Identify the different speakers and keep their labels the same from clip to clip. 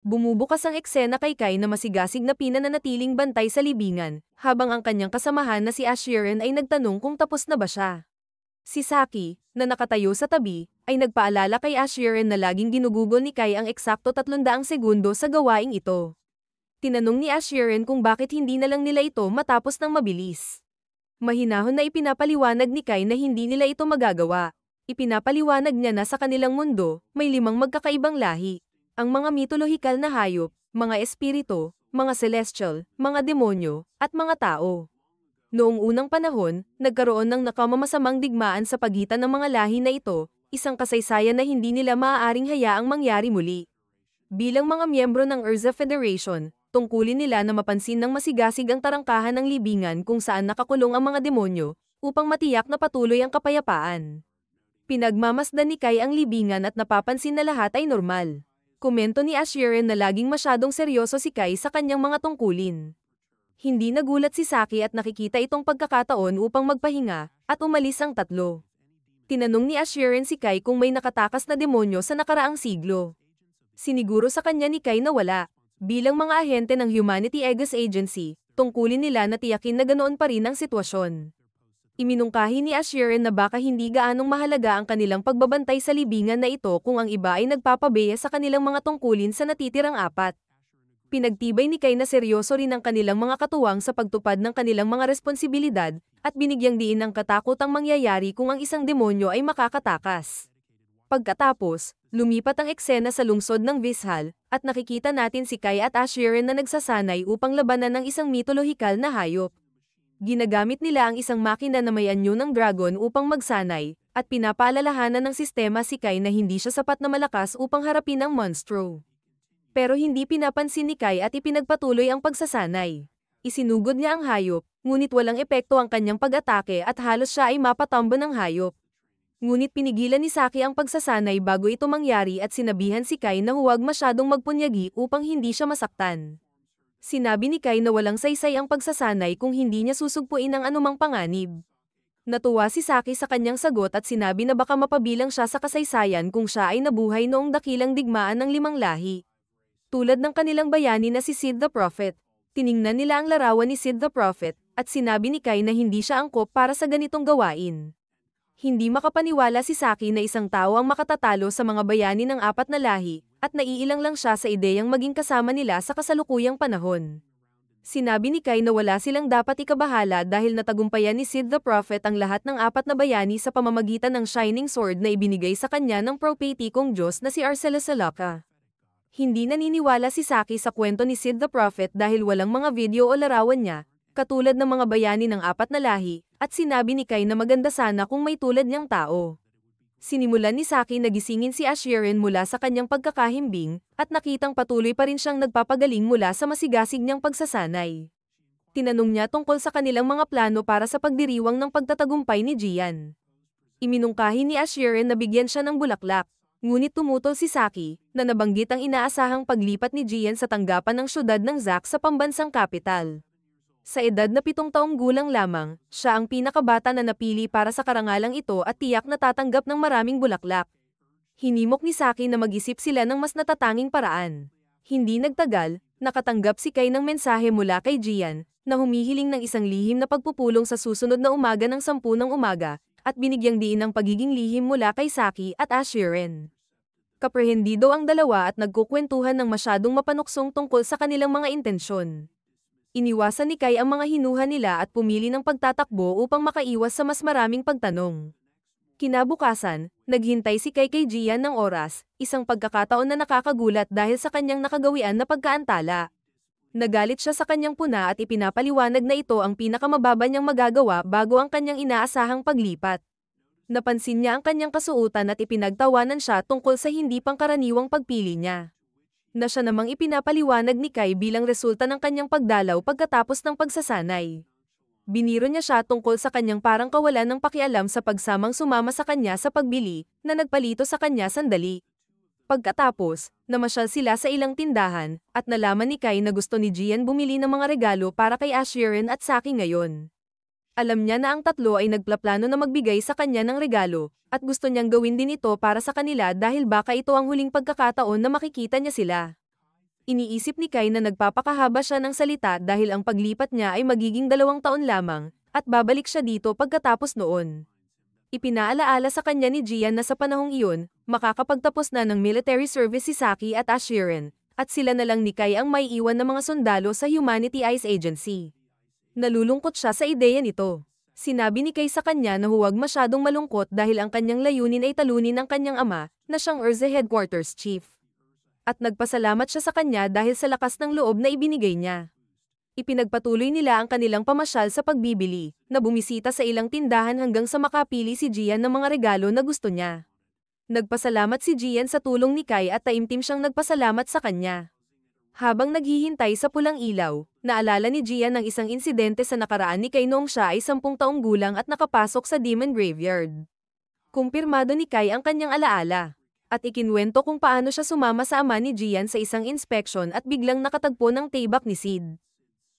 Speaker 1: Bumubukas ang eksena kay Kai na masigasig na pinananatiling bantay sa libingan, habang ang kanyang kasamahan na si Ashiren ay nagtanong kung tapos na ba siya. Si Saki, na nakatayo sa tabi, ay nagpaalala kay Ashiren na laging ginugugol ni Kai ang eksakto 300 segundo sa gawaing ito. Tinanong ni Ashiren kung bakit hindi na lang nila ito matapos ng mabilis. Mahinahon na ipinapaliwanag ni Kai na hindi nila ito magagawa. Ipinapaliwanag niya na sa kanilang mundo, may limang magkakaibang lahi, ang mga mitolohikal na hayop, mga espirito, mga celestial, mga demonyo, at mga tao. Noong unang panahon, nagkaroon ng nakamamasamang digmaan sa pagitan ng mga lahi na ito, isang kasaysayan na hindi nila maaaring hayaang mangyari muli. Bilang mga miyembro ng Urza Federation, tungkulin nila na mapansin ng masigasig ang tarangkahan ng libingan kung saan nakakulong ang mga demonyo, upang matiyak na patuloy ang kapayapaan. Pinagmamasdan ni Kai ang libingan at napapansin na lahat ay normal. Komento ni Asherin na laging masyadong seryoso si Kai sa kanyang mga tungkulin. Hindi nagulat si Saki at nakikita itong pagkakataon upang magpahinga, at umalis ang tatlo. Tinanong ni Asherin si Kai kung may nakatakas na demonyo sa nakaraang siglo. Siniguro sa kanya ni Kai na wala. Bilang mga ahente ng Humanity Egas Agency, tungkulin nila na tiyakin na ganoon pa rin ang sitwasyon. Iminungkahi ni Asherin na baka hindi gaanong mahalaga ang kanilang pagbabantay sa libingan na ito kung ang iba ay nagpapabeya sa kanilang mga tungkulin sa natitirang apat. Pinagtibay ni Kay na seryoso rin ang kanilang mga katuwang sa pagtupad ng kanilang mga responsibilidad, at binigyang diin ang katakot ang mangyayari kung ang isang demonyo ay makakatakas. Pagkatapos, lumipat ang eksena sa lungsod ng Vishal, at nakikita natin si Kay at Asherin na nagsasanay upang labanan ng isang mitolohikal na hayop ginagamit nila ang isang makina na may anyo ng dragon upang magsanay, at pinapalalahanan ng sistema si Kai na hindi siya sapat na malakas upang harapin ang monstro. Pero hindi pinapansin ni Kai at ipinagpatuloy ang pagsasanay. Isinugod niya ang hayop, ngunit walang epekto ang kanyang pag-atake at halos siya ay mapatambo ng hayop. Ngunit pinigilan ni Saki ang pagsasanay bago ito mangyari at sinabihan si Kai na huwag masyadong magpunyagi upang hindi siya masaktan. Sinabi ni Kai na walang saysay ang pagsasanay kung hindi niya susugpuin ang anumang panganib. Natuwa si Saki sa kanyang sagot at sinabi na baka mapabilang siya sa kasaysayan kung siya ay nabuhay noong dakilang digmaan ng limang lahi. Tulad ng kanilang bayani na si Sid the Prophet, tiningnan nila ang larawan ni Sid the Prophet, at sinabi ni Kai na hindi siya angkop para sa ganitong gawain. Hindi makapaniwala si Saki na isang tao ang makatatalo sa mga bayani ng apat na lahi, at naiilang lang siya sa ideyang maging kasama nila sa kasalukuyang panahon. Sinabi ni Kai na wala silang dapat ikabahala dahil natagumpayan ni Sid the Prophet ang lahat ng apat na bayani sa pamamagitan ng Shining Sword na ibinigay sa kanya ng propetikong Diyos na si Arcela Salaka. Hindi naniniwala si Saki sa kwento ni Sid the Prophet dahil walang mga video o larawan niya, katulad ng mga bayani ng apat na lahi, at sinabi ni Kai na maganda sana kung may tulad niyang tao. Sinimulan ni Saki na gisingin si Asherin mula sa kanyang pagkakahimbing, at nakitang patuloy pa rin siyang nagpapagaling mula sa masigasig niyang pagsasanay. Tinanong niya tungkol sa kanilang mga plano para sa pagdiriwang ng pagtatagumpay ni Jian. Iminungkahi ni Asherin na bigyan siya ng bulaklak, Ngunit tumutol si Saki, na nabanggit ang inaasahang paglipat ni Jian sa tanggapan ng syudad ng Zack sa pambansang kapital. Sa edad na pitong taong gulang lamang, siya ang pinakabata na napili para sa karangalang ito at tiyak na tatanggap ng maraming bulaklak. Hinimok ni Saki na mag-isip sila ng mas natatanging paraan. Hindi nagtagal, nakatanggap si Kai ng mensahe mula kay Jian, na humihiling ng isang lihim na pagpupulong sa susunod na umaga ng sampu ng umaga, at binigyang diin ng pagiging lihim mula kay Saki at Ashiren. Kaprehendido ang dalawa at nagkukwentuhan ng masyadong mapanuksong tungkol sa kanilang mga intensyon. Iniwasan ni Kai ang mga hinuha nila at pumili ng pagtatakbo upang makaiwas sa mas maraming pagtanong. Kinabukasan, naghintay si Kai kay Gian ng oras, isang pagkakataon na nakakagulat dahil sa kanyang nakagawian na pagkaantala. Nagalit siya sa kanyang puna at ipinapaliwanag na ito ang pinakamababa niyang magagawa bago ang kanyang inaasahang paglipat. Napansin niya ang kanyang kasuutan at ipinagtawanan siya tungkol sa hindi pangkaraniwang pagpili niya na siya namang ipinapaliwanag ni Kai bilang resulta ng kanyang pagdalaw pagkatapos ng pagsasanay. Biniro niya siya tungkol sa kanyang parang kawalan ng pakialam sa pagsamang sumama sa kanya sa pagbili na nagpalito sa kanya sandali. Pagkatapos, namasyal sila sa ilang tindahan at nalaman ni Kai na gusto ni Gian bumili ng mga regalo para kay Asherin at Saki ngayon. Alam niya na ang tatlo ay nagplaplano na magbigay sa kanya ng regalo, at gusto niyang gawin din ito para sa kanila dahil baka ito ang huling pagkakataon na makikita niya sila. Iniisip ni Kai na nagpapakahaba siya ng salita dahil ang paglipat niya ay magiging dalawang taon lamang, at babalik siya dito pagkatapos noon. Ipinaalaala sa kanya ni Jian na sa panahong iyon, makakapagtapos na ng military service si Saki at Ashirin, at sila na lang ni Kai ang may iwan ng mga sundalo sa Humanity Ice Agency. Nalulungkot siya sa ideya nito. Sinabi ni Kay sa kanya na huwag masyadong malungkot dahil ang kanyang layunin ay talunin ang kanyang ama, na siyang Urze Headquarters Chief. At nagpasalamat siya sa kanya dahil sa lakas ng loob na ibinigay niya. Ipinagpatuloy nila ang kanilang pamasyal sa pagbibili, na bumisita sa ilang tindahan hanggang sa makapili si Gian ng mga regalo na gusto niya. Nagpasalamat si Gian sa tulong ni Kai at taimtim siyang nagpasalamat sa kanya. Habang naghihintay sa pulang ilaw, naalala ni Gian ang isang insidente sa nakaraan ni Kai noong siya ay sampung taong gulang at nakapasok sa Demon Graveyard. Kumpirmado ni Kai ang kanyang alaala, at ikinwento kung paano siya sumama sa ama ni Gian sa isang inspection at biglang nakatagpo ng taybak ni Sid.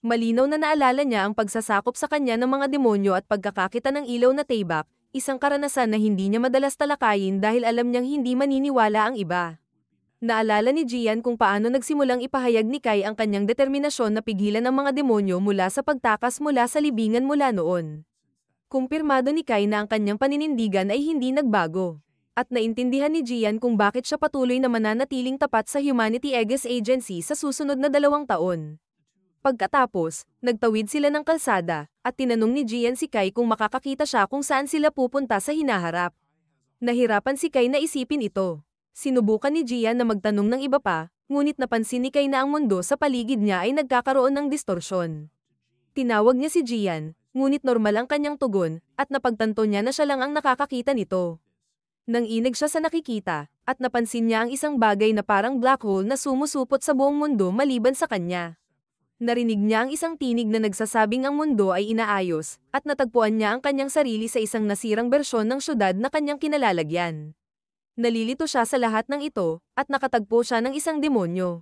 Speaker 1: Malinaw na naalala niya ang pagsasakop sa kanya ng mga demonyo at pagkakakita ng ilaw na taybak, isang karanasan na hindi niya madalas talakayin dahil alam niyang hindi maniniwala ang iba naalala ni Gian kung paano nagsimulang ipahayag ni Kai ang kanyang determinasyon na pigilan ang mga demonyo mula sa pagtakas mula sa libingan mula noon. Kumpirmado ni Kai na ang kanyang paninindigan ay hindi nagbago. At naintindihan ni Gian kung bakit siya patuloy na mananatiling tapat sa Humanity Aegis Agency sa susunod na dalawang taon. Pagkatapos, nagtawid sila ng kalsada, at tinanong ni Gian si Kai kung makakakita siya kung saan sila pupunta sa hinaharap. Nahirapan si Kai na isipin ito. Sinubukan ni Gia na magtanong ng iba pa, ngunit napansin ni Kay na ang mundo sa paligid niya ay nagkakaroon ng distorsyon. Tinawag niya si Gian, ngunit normal ang kanyang tugon, at napagtanto niya na siya lang ang nakakakita nito. Nang inig siya sa nakikita, at napansin niya ang isang bagay na parang black hole na sumusupot sa buong mundo maliban sa kanya. Narinig niya ang isang tinig na nagsasabing ang mundo ay inaayos, at natagpuan niya ang kanyang sarili sa isang nasirang bersyon ng syudad na kanyang kinalalagyan. Nalilito siya sa lahat ng ito, at nakatagpo siya ng isang demonyo.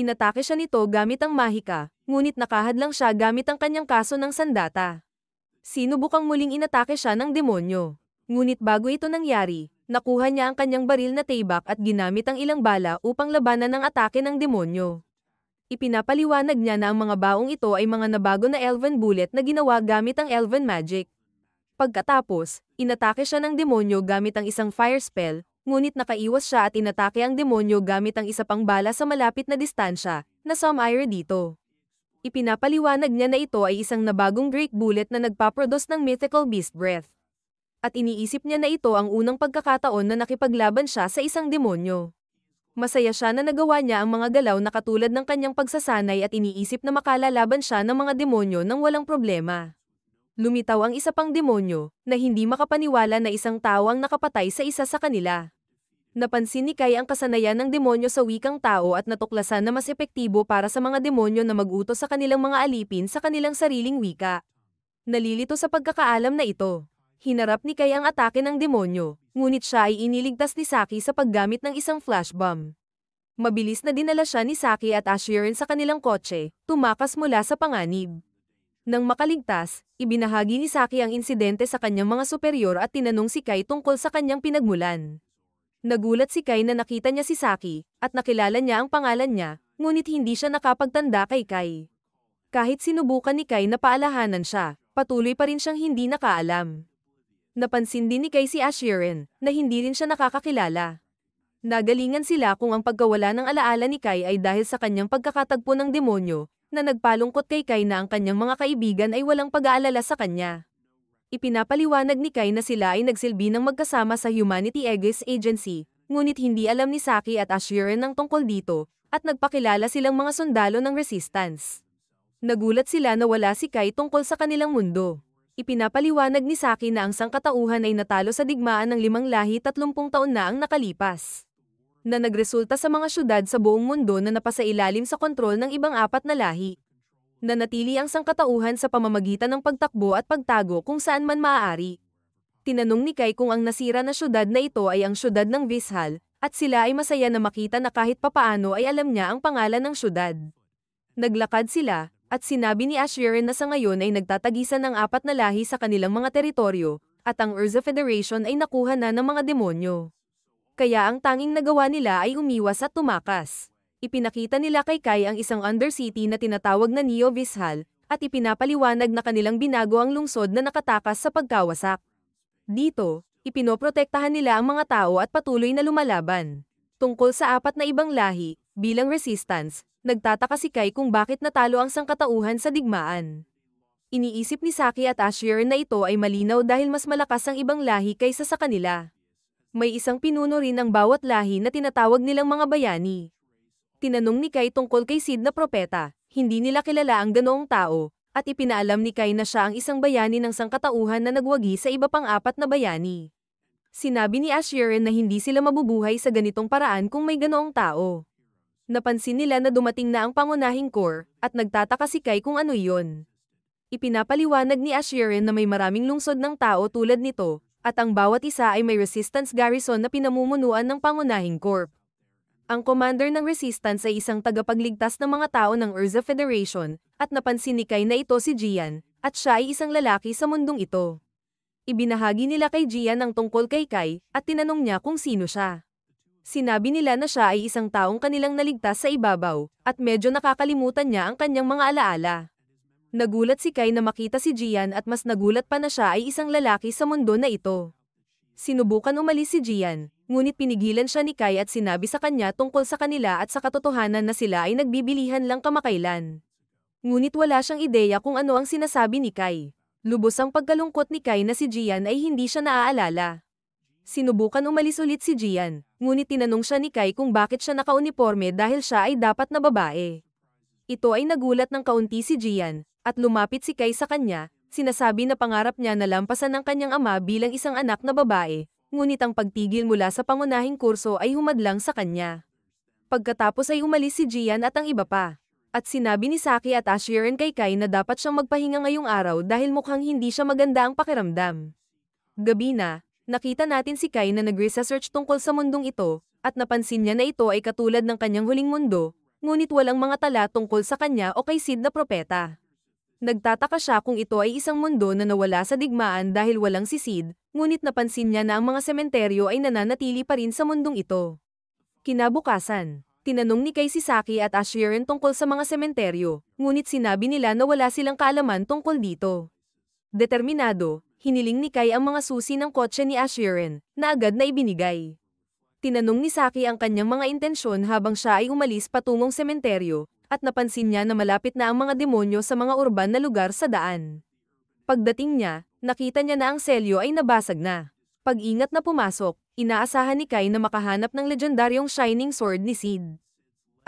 Speaker 1: Inatake siya nito gamit ang mahika, ngunit nakahad lang siya gamit ang kanyang kaso ng sandata. Sinubukang muling inatake siya ng demonyo. Ngunit bago ito nangyari, nakuha niya ang kanyang baril na taybak at ginamit ang ilang bala upang labanan ang atake ng demonyo. Ipinapaliwanag niya na ang mga baong ito ay mga nabago na elven bullet na ginawa gamit ang elven magic. Pagkatapos, inatake siya ng demonyo gamit ang isang fire spell, ngunit nakaiwas siya at inatake ang demonyo gamit ang isa pang bala sa malapit na distansya, na Somire dito. Ipinapaliwanag niya na ito ay isang nabagong Drake Bullet na nagpaproduce ng Mythical Beast Breath. At iniisip niya na ito ang unang pagkakataon na nakipaglaban siya sa isang demonyo. Masaya siya na nagawa niya ang mga galaw na katulad ng kanyang pagsasanay at iniisip na makalalaban siya ng mga demonyo nang walang problema. Lumitaw ang isa pang demonyo, na hindi makapaniwala na isang tao ang nakapatay sa isa sa kanila napansin ni Kai ang kasanayan ng demonyo sa wikang tao at natuklasan na mas epektibo para sa mga demonyo na maguto sa kanilang mga alipin sa kanilang sariling wika. Nalilito sa pagkakaalam na ito. Hinarap ni Kai ang atake ng demonyo, ngunit siya ay iniligtas ni Saki sa paggamit ng isang flash bomb. Mabilis na dinala siya ni Saki at Asherin sa kanilang kotse, tumakas mula sa panganib. Nang makaligtas, ibinahagi ni Saki ang insidente sa kanyang mga superior at tinanong si Kai tungkol sa kanyang pinagmulan. Nagulat si Kai na nakita niya si Saki, at nakilala niya ang pangalan niya, ngunit hindi siya nakapagtanda kay Kai. Kahit sinubukan ni Kai na paalahanan siya, patuloy pa rin siyang hindi nakaalam. Napansin din ni Kai si Ashirin, na hindi rin siya nakakakilala. Nagalingan sila kung ang pagkawala ng alaala ni Kai ay dahil sa kanyang pagkakatagpo ng demonyo, na nagpalungkot kay Kai na ang kanyang mga kaibigan ay walang pag-aalala sa kanya. Ipinapaliwanag ni Kai na sila ay nagsilbi ng magkasama sa Humanity Aegis Agency, ngunit hindi alam ni Saki at Ashirin ng tungkol dito, at nagpakilala silang mga sundalo ng resistance. Nagulat sila na wala si Kai tungkol sa kanilang mundo. Ipinapaliwanag ni Saki na ang sangkatauhan ay natalo sa digmaan ng limang lahi 30 taon na ang nakalipas na nagresulta sa mga syudad sa buong mundo na napasailalim sa kontrol ng ibang apat na lahi nanatili ang sangkatauhan sa pamamagitan ng pagtakbo at pagtago kung saan man maaari. Tinanong ni Kai kung ang nasira na syudad na ito ay ang syudad ng Vishal, at sila ay masaya na makita na kahit papaano ay alam niya ang pangalan ng syudad. Naglakad sila, at sinabi ni Asherin na sa ngayon ay nagtatagisan ng apat na lahi sa kanilang mga teritoryo, at ang Urza Federation ay nakuha na ng mga demonyo. Kaya ang tanging nagawa nila ay umiwas at tumakas ipinakita nila kay Kai ang isang undercity na tinatawag na Neo Vishal, at ipinapaliwanag na kanilang binago ang lungsod na nakatakas sa pagkawasak. Dito, ipinoprotektahan nila ang mga tao at patuloy na lumalaban. Tungkol sa apat na ibang lahi, bilang resistance, nagtataka si Kai kung bakit natalo ang sangkatauhan sa digmaan. Iniisip ni Saki at Asher na ito ay malinaw dahil mas malakas ang ibang lahi kaysa sa kanila. May isang pinuno rin ang bawat lahi na tinatawag nilang mga bayani, Tinanong ni Kai tungkol kay Sid na propeta, hindi nila kilala ang ganoong tao, at ipinaalam ni Kai na siya ang isang bayani ng sangkatauhan na nagwagi sa iba pang apat na bayani. Sinabi ni Asheron na hindi sila mabubuhay sa ganitong paraan kung may ganoong tao. Napansin nila na dumating na ang pangunahing core, at nagtataka si Kai kung ano yon. Ipinapaliwanag ni Asheron na may maraming lungsod ng tao tulad nito, at ang bawat isa ay may resistance garrison na pinamumunuan ng pangunahing corp ang commander ng resistance ay isang tagapagligtas ng mga tao ng Urza Federation, at napansin ni Kai na ito si Jian, at siya ay isang lalaki sa mundong ito. Ibinahagi nila kay Jian ang tungkol kay Kai, at tinanong niya kung sino siya. Sinabi nila na siya ay isang taong kanilang naligtas sa ibabaw, at medyo nakakalimutan niya ang kanyang mga alaala. Nagulat si Kai na makita si Jian at mas nagulat pa na siya ay isang lalaki sa mundo na ito sinubukan umalis si Jian, ngunit pinigilan siya ni Kai at sinabi sa kanya tungkol sa kanila at sa katotohanan na sila ay nagbibilihan lang kamakailan. Ngunit wala siyang ideya kung ano ang sinasabi ni Kai. Lubos ang pagkalungkot ni Kai na si Jian ay hindi siya naaalala. Sinubukan umalis ulit si Jian, ngunit tinanong siya ni Kai kung bakit siya nakauniforme dahil siya ay dapat na babae. Ito ay nagulat ng kaunti si Jian, at lumapit si Kai sa kanya, sinasabi na pangarap niya na lampasan ang kanyang ama bilang isang anak na babae, ngunit ang pagtigil mula sa pangunahing kurso ay humadlang sa kanya. Pagkatapos ay umalis si Jian at ang iba pa. At sinabi ni Saki at Ashiren kay Kai na dapat siyang magpahinga ngayong araw dahil mukhang hindi siya maganda ang pakiramdam. Gabi na, nakita natin si Kai na nag-research tungkol sa mundong ito, at napansin niya na ito ay katulad ng kanyang huling mundo, ngunit walang mga tala tungkol sa kanya o kay Sid na propeta. Nagtataka siya kung ito ay isang mundo na nawala sa digmaan dahil walang si sisid, ngunit napansin niya na ang mga sementeryo ay nananatili pa rin sa mundong ito. Kinabukasan, tinanong ni Kay si Saki at Asheron tungkol sa mga sementeryo, ngunit sinabi nila na wala silang kaalaman tungkol dito. Determinado, hiniling ni Kai ang mga susi ng kotse ni Asheron, na agad na ibinigay. Tinanong ni Saki ang kanyang mga intensyon habang siya ay umalis patungong sementeryo, at napansin niya na malapit na ang mga demonyo sa mga urban na lugar sa daan. Pagdating niya, nakita niya na ang selyo ay nabasag na. Pag-ingat na pumasok, inaasahan ni Kai na makahanap ng legendaryong Shining Sword ni Sid.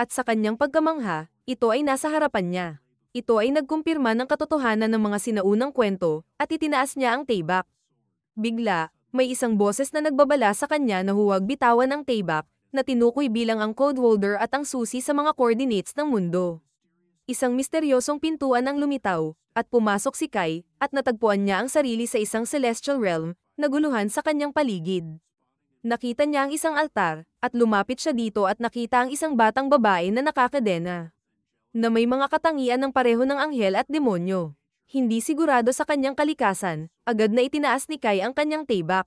Speaker 1: At sa kanyang pagkamangha, ito ay nasa harapan niya. Ito ay nagkumpirma ng katotohanan ng mga sinaunang kwento at itinaas niya ang tayback. Bigla, may isang boses na nagbabala sa kanya na huwag bitawan ang tayback na tinukoy bilang ang code holder at ang susi sa mga coordinates ng mundo. Isang misteryosong pintuan ang lumitaw, at pumasok si Kai, at natagpuan niya ang sarili sa isang celestial realm, naguluhan sa kanyang paligid. Nakita niya ang isang altar, at lumapit siya dito at nakita ang isang batang babae na nakakadena. Na may mga katangian ng pareho ng anghel at demonyo. Hindi sigurado sa kanyang kalikasan, agad na itinaas ni Kai ang kanyang tayback.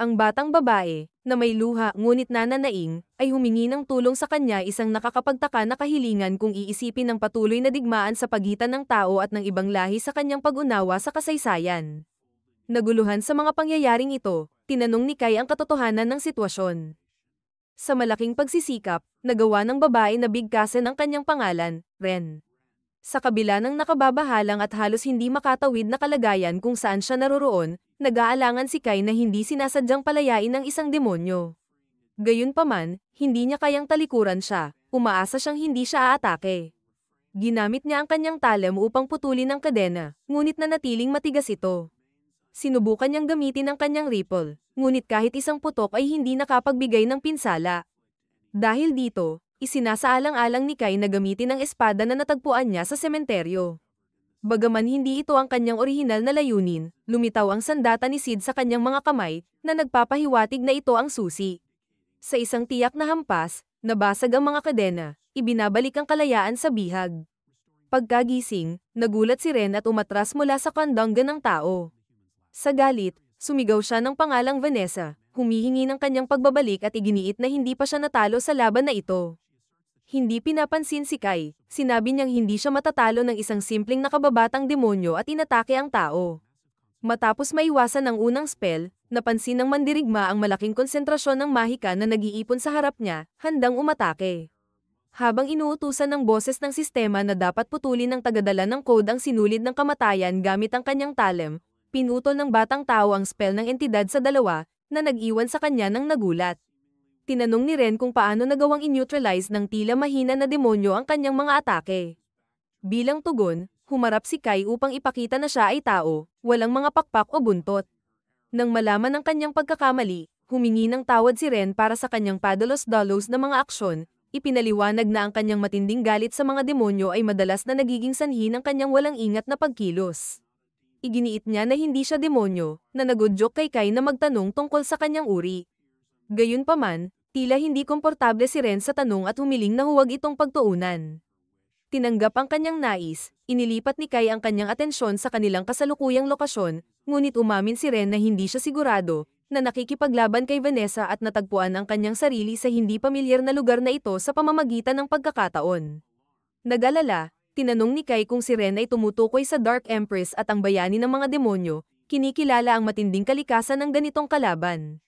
Speaker 1: Ang batang babae, na may luha ngunit nananaing, ay humingi ng tulong sa kanya isang nakakapagtaka na kahilingan kung iisipin ng patuloy na digmaan sa pagitan ng tao at ng ibang lahi sa kanyang pag-unawa sa kasaysayan. Naguluhan sa mga pangyayaring ito, tinanong ni Kai ang katotohanan ng sitwasyon. Sa malaking pagsisikap, nagawa ng babae na bigkasin ang kanyang pangalan, Ren. Sa kabila ng nakababahalang at halos hindi makatawid na kalagayan kung saan siya naroroon, nag-aalangan si Kai na hindi sinasadyang palayain ng isang demonyo. Gayunpaman, hindi niya kayang talikuran siya, umaasa siyang hindi siya aatake. Ginamit niya ang kanyang talam upang putulin ang kadena, ngunit nanatiling matigas ito. Sinubukan niyang gamitin ang kanyang ripple, ngunit kahit isang putok ay hindi nakapagbigay ng pinsala. Dahil dito, isinasaalang-alang ni Kai na gamitin ang espada na natagpuan niya sa sementeryo. Bagaman hindi ito ang kanyang orihinal na layunin, lumitaw ang sandata ni Sid sa kanyang mga kamay na nagpapahiwatig na ito ang susi. Sa isang tiyak na hampas, nabasag ang mga kadena, ibinabalik ang kalayaan sa bihag. Pagkagising, nagulat si Ren at umatras mula sa kandangga ng tao. Sa galit, sumigaw siya ng pangalang Vanessa, humihingi ng kanyang pagbabalik at iginiit na hindi pa siya natalo sa laban na ito. Hindi pinapansin si Kai, sinabi niyang hindi siya matatalo ng isang simpleng nakababatang demonyo at inatake ang tao. Matapos maiwasan ang unang spell, napansin ng mandirigma ang malaking konsentrasyon ng mahika na nag-iipon sa harap niya, handang umatake. Habang inuutusan ng boses ng sistema na dapat putulin ng tagadala ng code ang sinulid ng kamatayan gamit ang kanyang talem, pinutol ng batang tao ang spell ng entidad sa dalawa, na nag-iwan sa kanya ng nagulat tinanong ni Ren kung paano nagawang in-neutralize ng tila mahina na demonyo ang kanyang mga atake. Bilang tugon, humarap si Kai upang ipakita na siya ay tao, walang mga pakpak o buntot. Nang malaman ang kanyang pagkakamali, humingi ng tawad si Ren para sa kanyang padalos-dalos na mga aksyon, ipinaliwanag na ang kanyang matinding galit sa mga demonyo ay madalas na nagiging sanhi ng kanyang walang ingat na pagkilos. Iginiit niya na hindi siya demonyo, na nagudyok kay Kai na magtanong tungkol sa kanyang uri, Gayunpaman, tila hindi komportable si Ren sa tanong at humiling na huwag itong pagtuunan. Tinanggap ang kanyang nais, inilipat ni Kai ang kanyang atensyon sa kanilang kasalukuyang lokasyon, ngunit umamin si Ren na hindi siya sigurado na nakikipaglaban kay Vanessa at natagpuan ang kanyang sarili sa hindi pamilyar na lugar na ito sa pamamagitan ng pagkakataon. Nagalala, tinanong ni Kai kung si Ren ay tumutukoy sa Dark Empress at ang bayani ng mga demonyo, kinikilala ang matinding kalikasan ng ganitong kalaban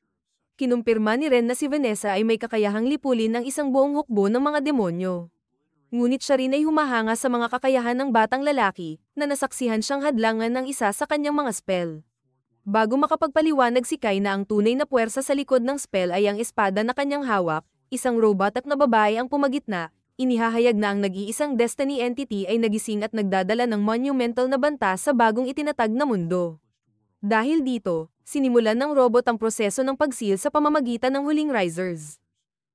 Speaker 1: kinumpirma ni Ren na si Vanessa ay may kakayahang lipulin ng isang buong hukbo ng mga demonyo. Ngunit siya rin ay humahanga sa mga kakayahan ng batang lalaki, na nasaksihan siyang hadlangan ng isa sa kanyang mga spell. Bago makapagpaliwanag si Kai na ang tunay na puwersa sa likod ng spell ay ang espada na kanyang hawak, isang robot at na babae ang pumagitna, inihahayag na ang nag-iisang destiny entity ay nagising at nagdadala ng monumental na banta sa bagong itinatag na mundo. Dahil dito, sinimulan ng robot ang proseso ng pagsil sa pamamagitan ng huling risers.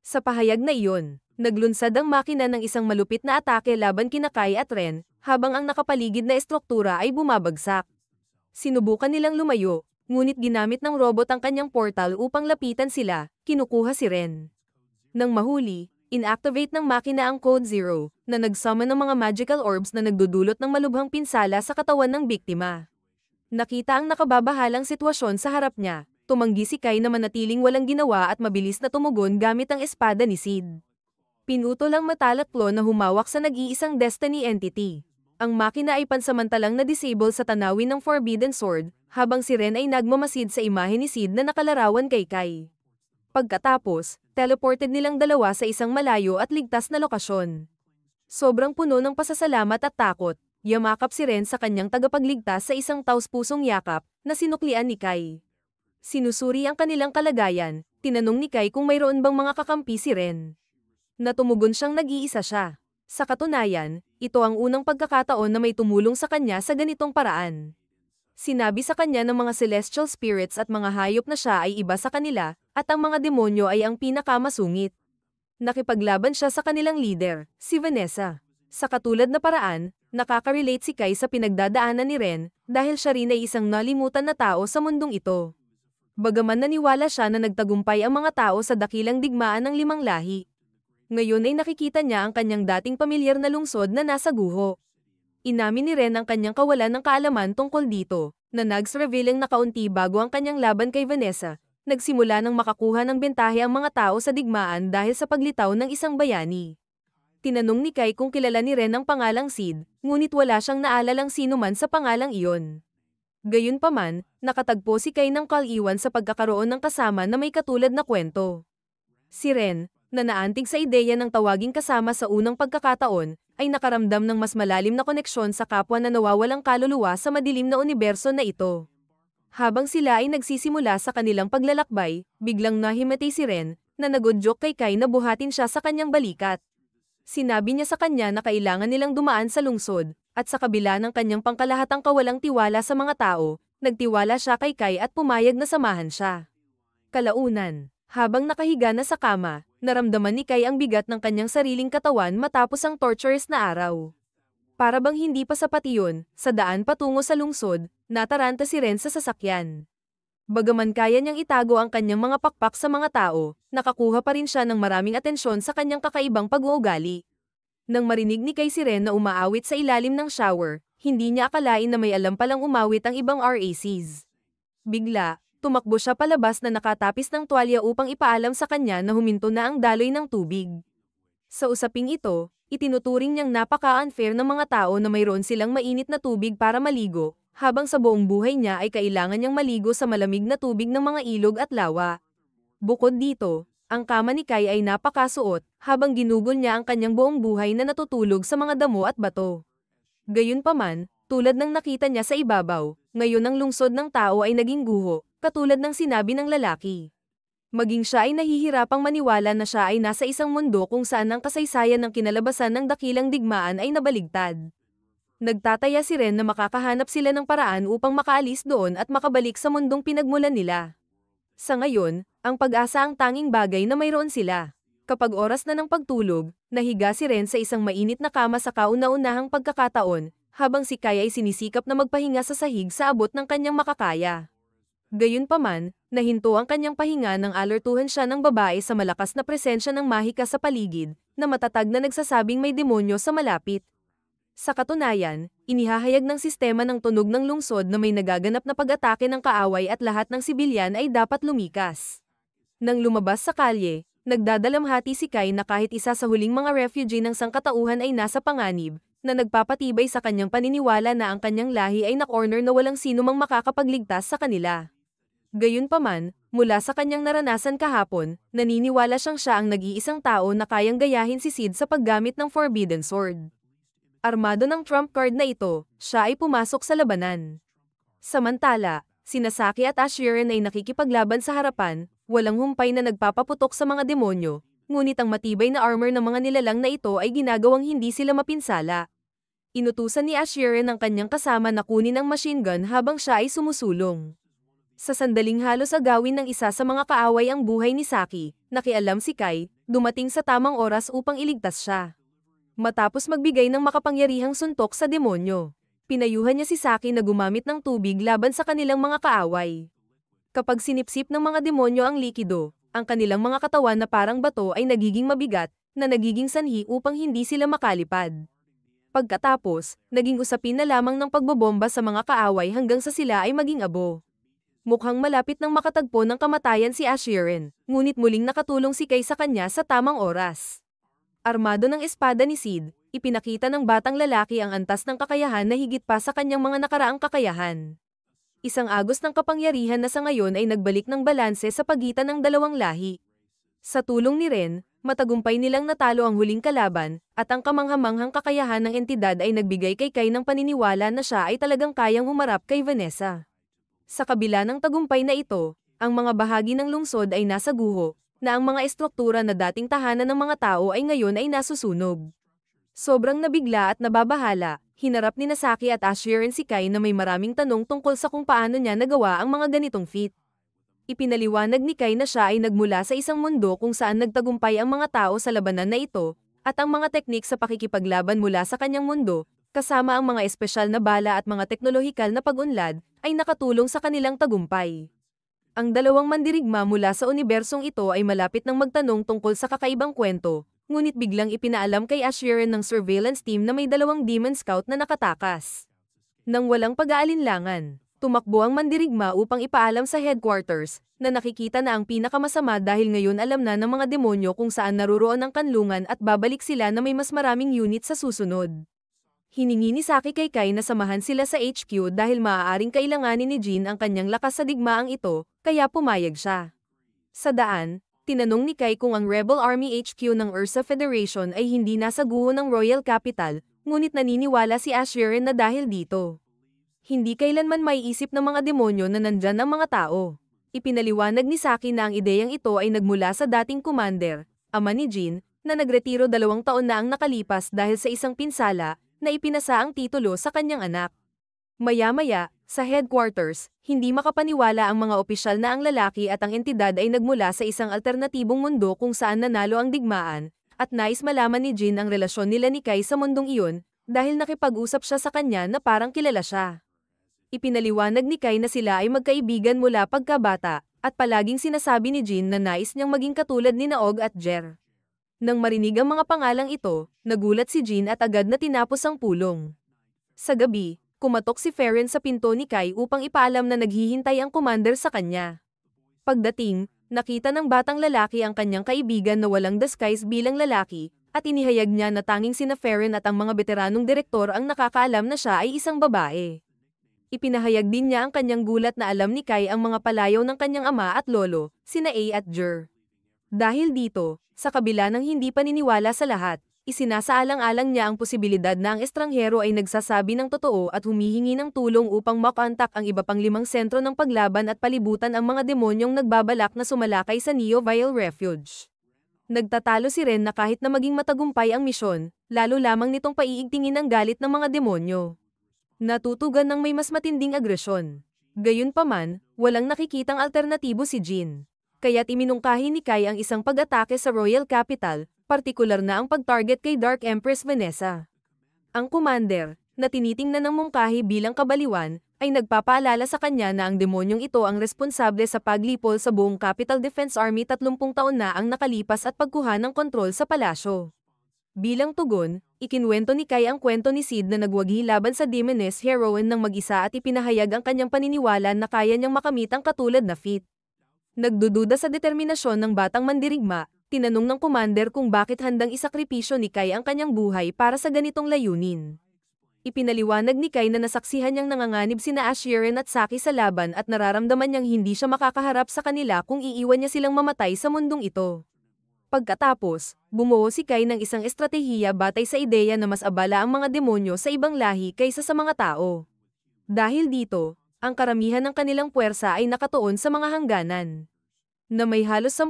Speaker 1: Sa pahayag na iyon, naglunsad ang makina ng isang malupit na atake laban kina Kai at Ren, habang ang nakapaligid na estruktura ay bumabagsak. Sinubukan nilang lumayo, ngunit ginamit ng robot ang kanyang portal upang lapitan sila, kinukuha si Ren. Nang mahuli, inactivate ng makina ang Code Zero, na nagsama ng mga magical orbs na nagdudulot ng malubhang pinsala sa katawan ng biktima. Nakita ang nakababahalang sitwasyon sa harap niya. Tumanggi si Kai na manatiling walang ginawa at mabilis na tumugon gamit ang espada ni Sid. Pinutol ang matalatlo na humawak sa nag-iisang Destiny Entity. Ang makina ay pansamantalang na-disable sa tanawin ng Forbidden Sword, habang si Ren ay nagmamasid sa imahe ni Sid na nakalarawan kay Kai. Pagkatapos, teleported nilang dalawa sa isang malayo at ligtas na lokasyon. Sobrang puno ng pasasalamat at takot, yamakap si Ren sa kanyang tagapagligtas sa isang taus-pusong yakap na sinuklian ni Kai. Sinusuri ang kanilang kalagayan, tinanong ni Kai kung mayroon bang mga kakampi si Ren. Natumugon siyang nag-iisa siya. Sa katunayan, ito ang unang pagkakataon na may tumulong sa kanya sa ganitong paraan. Sinabi sa kanya ng mga celestial spirits at mga hayop na siya ay iba sa kanila, at ang mga demonyo ay ang pinakamasungit. Nakipaglaban siya sa kanilang leader, si Vanessa. Sa katulad na paraan, Nakaka-relate si Kai sa pinagdadaanan ni Ren, dahil siya rin ay isang nalimutan na tao sa mundong ito. Bagaman naniwala siya na nagtagumpay ang mga tao sa dakilang digmaan ng limang lahi. Ngayon ay nakikita niya ang kanyang dating pamilyar na lungsod na nasa guho. Inamin ni Ren ang kanyang kawalan ng kaalaman tungkol dito, na nags-revealing na kaunti bago ang kanyang laban kay Vanessa, nagsimula nang makakuha ng bentahe ang mga tao sa digmaan dahil sa paglitaw ng isang bayani tinanong ni Kai kung kilala ni Ren ang pangalang Sid, ngunit wala siyang naalalang sino man sa pangalang iyon. Gayunpaman, nakatagpo si Kai ng kaliwan sa pagkakaroon ng kasama na may katulad na kwento. Si Ren, na naantig sa ideya ng tawaging kasama sa unang pagkakataon, ay nakaramdam ng mas malalim na koneksyon sa kapwa na nawawalang kaluluwa sa madilim na universo na ito. Habang sila ay nagsisimula sa kanilang paglalakbay, biglang nahimatay si Ren, na nagodyok kay Kai na buhatin siya sa kanyang balikat sinabi niya sa kanya na kailangan nilang dumaan sa lungsod, at sa kabila ng kanyang pangkalahatang kawalang tiwala sa mga tao, nagtiwala siya kay Kai at pumayag na samahan siya. Kalaunan, habang nakahiga na sa kama, naramdaman ni Kai ang bigat ng kanyang sariling katawan matapos ang torturous na araw. Para bang hindi pa sapat iyon, sa daan patungo sa lungsod, nataranta si Ren sa sasakyan. Bagaman kaya niyang itago ang kanyang mga pakpak sa mga tao, nakakuha pa rin siya ng maraming atensyon sa kanyang kakaibang pag-uugali. Nang marinig ni Kay Siren na umaawit sa ilalim ng shower, hindi niya akalain na may alam palang umawit ang ibang RACs. Bigla, tumakbo siya palabas na nakatapis ng tuwalya upang ipaalam sa kanya na huminto na ang daloy ng tubig. Sa usaping ito, itinuturing niyang napaka-unfair ng mga tao na mayroon silang mainit na tubig para maligo, habang sa buong buhay niya ay kailangan niyang maligo sa malamig na tubig ng mga ilog at lawa. Bukod dito, ang kama ni Kai ay napakasuot, habang ginugol niya ang kanyang buong buhay na natutulog sa mga damo at bato. Gayunpaman, tulad ng nakita niya sa ibabaw, ngayon ang lungsod ng tao ay naging guho, katulad ng sinabi ng lalaki. Maging siya ay nahihirapang maniwala na siya ay nasa isang mundo kung saan ang kasaysayan ng kinalabasan ng dakilang digmaan ay nabaligtad. Nagtataya si Ren na makakahanap sila ng paraan upang makaalis doon at makabalik sa mundong pinagmulan nila. Sa ngayon, ang pag-asa ang tanging bagay na mayroon sila. Kapag oras na ng pagtulog, nahiga si Ren sa isang mainit na kama sa kauna-unahang pagkakataon, habang si Kaya ay sinisikap na magpahinga sa sahig sa abot ng kanyang makakaya. Gayunpaman, nahinto ang kanyang pahinga nang alertuhan siya ng babae sa malakas na presensya ng mahika sa paligid, na matatag na nagsasabing may demonyo sa malapit. Sa katunayan, inihahayag ng sistema ng tunog ng lungsod na may nagaganap na pag-atake ng kaaway at lahat ng sibilyan ay dapat lumikas. Nang lumabas sa kalye, nagdadalamhati si Kai na kahit isa sa huling mga refugee ng sangkatauhan ay nasa panganib, na nagpapatibay sa kanyang paniniwala na ang kanyang lahi ay na-corner na walang sino mang makakapagligtas sa kanila. Gayunpaman, mula sa kanyang naranasan kahapon, naniniwala siyang siya ang nag-iisang tao na kayang gayahin si Sid sa paggamit ng Forbidden Sword. Armado ng trump card na ito, siya ay pumasok sa labanan. Samantala, sina Saki at Asheron ay nakikipaglaban sa harapan, walang humpay na nagpapaputok sa mga demonyo, ngunit ang matibay na armor ng mga nilalang na ito ay ginagawang hindi sila mapinsala. Inutusan ni Asheron ang kanyang kasama na kunin ang machine gun habang siya ay sumusulong. Sa sandaling halos agawin ng isa sa mga kaaway ang buhay ni Saki, nakialam si Kai, dumating sa tamang oras upang iligtas siya matapos magbigay ng makapangyarihang suntok sa demonyo. Pinayuhan niya si Saki na gumamit ng tubig laban sa kanilang mga kaaway. Kapag sinipsip ng mga demonyo ang likido, ang kanilang mga katawan na parang bato ay nagiging mabigat, na nagiging sanhi upang hindi sila makalipad. Pagkatapos, naging usapin na lamang ng pagbobomba sa mga kaaway hanggang sa sila ay maging abo. Mukhang malapit ng makatagpo ng kamatayan si Asherin, ngunit muling nakatulong si Kay sa kanya sa tamang oras. Armado ng espada ni Sid, ipinakita ng batang lalaki ang antas ng kakayahan na higit pa sa kanyang mga nakaraang kakayahan. Isang agos ng kapangyarihan na sa ngayon ay nagbalik ng balanse sa pagitan ng dalawang lahi. Sa tulong ni Ren, matagumpay nilang natalo ang huling kalaban, at ang kamanghamanghang kakayahan ng entidad ay nagbigay kay Kai ng paniniwala na siya ay talagang kayang humarap kay Vanessa. Sa kabila ng tagumpay na ito, ang mga bahagi ng lungsod ay nasa guho, na ang mga estruktura na dating tahanan ng mga tao ay ngayon ay nasusunog. Sobrang nabigla at nababahala, hinarap ni Nasaki at Asher and Kai na may maraming tanong tungkol sa kung paano niya nagawa ang mga ganitong feat. Ipinaliwanag ni Kai na siya ay nagmula sa isang mundo kung saan nagtagumpay ang mga tao sa labanan na ito, at ang mga teknik sa pakikipaglaban mula sa kanyang mundo, kasama ang mga espesyal na bala at mga teknolohikal na pag-unlad, ay nakatulong sa kanilang tagumpay. Ang dalawang mandirigma mula sa unibersong ito ay malapit ng magtanong tungkol sa kakaibang kwento, ngunit biglang ipinaalam kay Asheron ng surveillance team na may dalawang demon scout na nakatakas. Nang walang pag-aalinlangan, tumakbo ang mandirigma upang ipaalam sa headquarters na nakikita na ang pinakamasama dahil ngayon alam na ng mga demonyo kung saan naruroon ang kanlungan at babalik sila na may mas maraming unit sa susunod hiningi ni Saki kay Kai na samahan sila sa HQ dahil maaaring kailanganin ni Jin ang kanyang lakas sa digmaang ito, kaya pumayag siya. Sa daan, tinanong ni Kai kung ang Rebel Army HQ ng Ursa Federation ay hindi nasa guho ng Royal Capital, ngunit naniniwala si Asherin na dahil dito. Hindi kailanman maiisip ng mga demonyo na nandyan ang mga tao. Ipinaliwanag ni Saki na ang ideyang ito ay nagmula sa dating commander, ama ni Jin, na nagretiro dalawang taon na ang nakalipas dahil sa isang pinsala, na ipinasa ang titulo sa kanyang anak. Maya-maya, sa headquarters, hindi makapaniwala ang mga opisyal na ang lalaki at ang entidad ay nagmula sa isang alternatibong mundo kung saan nanalo ang digmaan, at nais malaman ni Jin ang relasyon nila ni Kai sa mundong iyon, dahil nakipag-usap siya sa kanya na parang kilala siya. Ipinaliwanag ni Kai na sila ay magkaibigan mula pagkabata, at palaging sinasabi ni Jin na nais niyang maging katulad ni Naog at Jer. Nang marinig ang mga pangalang ito, nagulat si Jean at agad na tinapos ang pulong. Sa gabi, kumatok si Ferren sa pinto ni Kai upang ipaalam na naghihintay ang commander sa kanya. Pagdating, nakita ng batang lalaki ang kanyang kaibigan na walang disguise bilang lalaki, at inihayag niya na tanging sina Ferren at ang mga beteranong direktor ang nakakaalam na siya ay isang babae. Ipinahayag din niya ang kanyang gulat na alam ni Kai ang mga palayaw ng kanyang ama at lolo, sina A at Jer. Dahil dito, sa kabila ng hindi paniniwala sa lahat, isinasaalang-alang niya ang posibilidad na ang estranghero ay nagsasabi ng totoo at humihingi ng tulong upang makontak ang iba pang limang sentro ng paglaban at palibutan ang mga demonyong nagbabalak na sumalakay sa Neo Neovile Refuge. Nagtatalo si Ren na kahit na maging matagumpay ang misyon, lalo lamang nitong paiigtingin ang galit ng mga demonyo. Natutugan ng may mas matinding agresyon. Gayunpaman, walang nakikitang alternatibo si Jin kaya't iminungkahi ni Kai ang isang pag-atake sa Royal Capital, partikular na ang pag-target kay Dark Empress Vanessa. Ang commander, na tinitingnan ng mungkahi bilang kabaliwan, ay nagpapaalala sa kanya na ang demonyong ito ang responsable sa paglipol sa buong Capital Defense Army 30 taon na ang nakalipas at pagkuha ng kontrol sa palasyo. Bilang tugon, ikinwento ni Kai ang kwento ni Sid na nagwagi laban sa Demoness Heroine ng mag-isa at ipinahayag ang kanyang paniniwala na kaya niyang makamit ang katulad na feat. Nagdududa sa determinasyon ng batang mandirigma, tinanong ng commander kung bakit handang isakripisyo ni Kai ang kanyang buhay para sa ganitong layunin. Ipinaliwanag ni Kai na nasaksihan niyang nanganganib sina Ashiren at Saki sa laban at nararamdaman niyang hindi siya makakaharap sa kanila kung iiwan niya silang mamatay sa mundong ito. Pagkatapos, bumuo si Kai ng isang estratehiya batay sa ideya na mas abala ang mga demonyo sa ibang lahi kaysa sa mga tao. Dahil dito, ang karamihan ng kanilang puwersa ay nakatuon sa mga hangganan na may halos 10%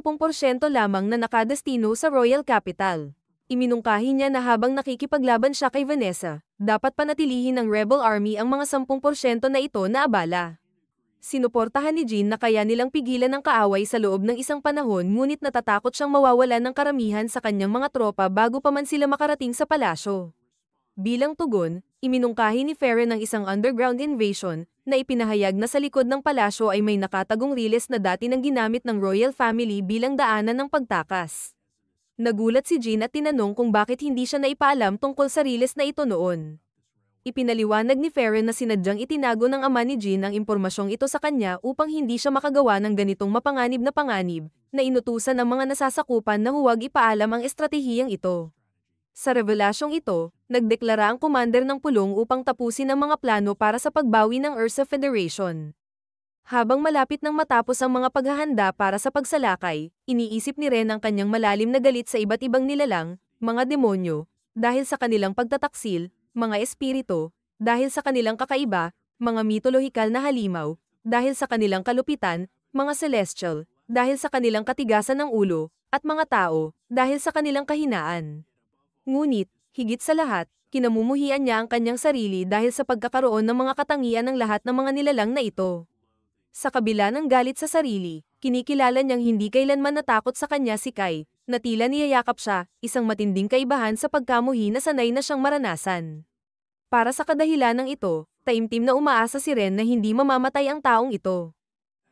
Speaker 1: lamang na nakadestino sa Royal Capital. Iminungkahi niya na habang nakikipaglaban siya kay Vanessa, dapat panatilihin ng Rebel Army ang mga 10% na ito na abala. Sinuportahan ni Jean na kaya nilang pigilan ang kaaway sa loob ng isang panahon ngunit natatakot siyang mawawala ng karamihan sa kanyang mga tropa bago pa man sila makarating sa palasyo. Bilang tugon, iminungkahi ni Ferre ng isang underground invasion na ipinahayag na sa likod ng palasyo ay may nakatagong riles na dati nang ginamit ng royal family bilang daanan ng pagtakas. Nagulat si Jean at tinanong kung bakit hindi siya naipaalam tungkol sa riles na ito noon. Ipinaliwanag ni Ferre na sinadyang itinago ng ama ni Jean ang impormasyong ito sa kanya upang hindi siya makagawa ng ganitong mapanganib na panganib, na inutusan ng mga nasasakupan na huwag ipaalam ang estratehiyang ito. Sa revelasyong ito, nagdeklara ang commander ng pulong upang tapusin ang mga plano para sa pagbawi ng Ursa Federation. Habang malapit nang matapos ang mga paghahanda para sa pagsalakay, iniisip ni Ren ang kanyang malalim na galit sa iba't ibang nilalang, mga demonyo, dahil sa kanilang pagtataksil, mga espirito, dahil sa kanilang kakaiba, mga mitolohikal na halimaw, dahil sa kanilang kalupitan, mga celestial, dahil sa kanilang katigasan ng ulo, at mga tao, dahil sa kanilang kahinaan. Ngunit, higit sa lahat, kinamumuhian niya ang kanyang sarili dahil sa pagkakaroon ng mga katangian ng lahat ng mga nilalang na ito. Sa kabila ng galit sa sarili, kinikilala niyang hindi kailanman natakot sa kanya si Kai, na tila niyayakap siya, isang matinding kaibahan sa pagkamuhi na sanay na siyang maranasan. Para sa kadahilan ng ito, taimtim na umaasa si Ren na hindi mamamatay ang taong ito.